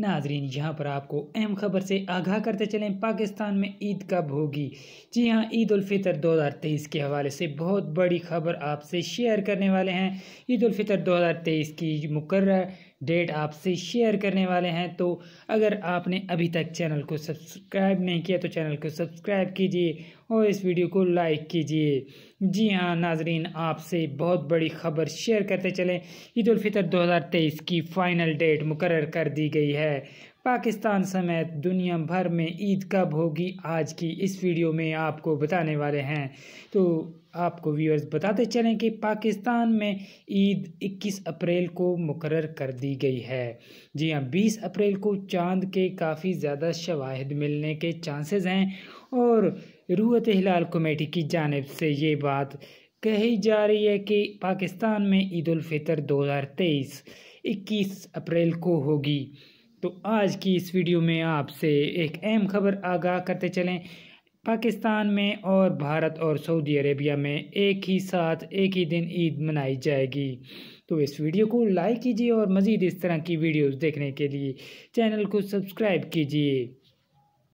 नाजरीन यहाँ पर आपको अहम खबर से आगाह करते चलें पाकिस्तान में ईद कब होगी जी हाँ ईद उलफ़ितर दो हज़ार तेईस के हवाले से बहुत बड़ी खबर आपसे शेयर करने वाले हैं ईद उलफ़ितर दो हज़ार तेईस की मुकर्र डेट आपसे शेयर करने वाले हैं तो अगर आपने अभी तक चैनल को सब्सक्राइब नहीं किया तो चैनल को सब्सक्राइब कीजिए और इस वीडियो को लाइक कीजिए जी हाँ नाजरीन आपसे बहुत बड़ी खबर शेयर करते चलें ईद उल फितर 2023 की फ़ाइनल डेट मुकर कर दी गई है पाकिस्तान समेत दुनिया भर में ईद कब होगी आज की इस वीडियो में आपको बताने वाले हैं तो आपको व्यूअर्स बताते चलें कि पाकिस्तान में ईद 21 अप्रैल को मुकर कर दी गई है जी हाँ 20 अप्रैल को चांद के काफ़ी ज़्यादा शवाहद मिलने के चांसेस हैं और रूत हिलाल कमेटी की जानब से ये बात कही जा रही है कि पाकिस्तान में ईद उल फितर 2023 21 अप्रैल को होगी तो आज की इस वीडियो में आपसे एक अहम खबर आगाह करते चलें पाकिस्तान में और भारत और सऊदी अरेबिया में एक ही साथ एक ही दिन ईद मनाई जाएगी तो इस वीडियो को लाइक कीजिए और मज़ीद इस तरह की वीडियोस देखने के लिए चैनल को सब्सक्राइब कीजिए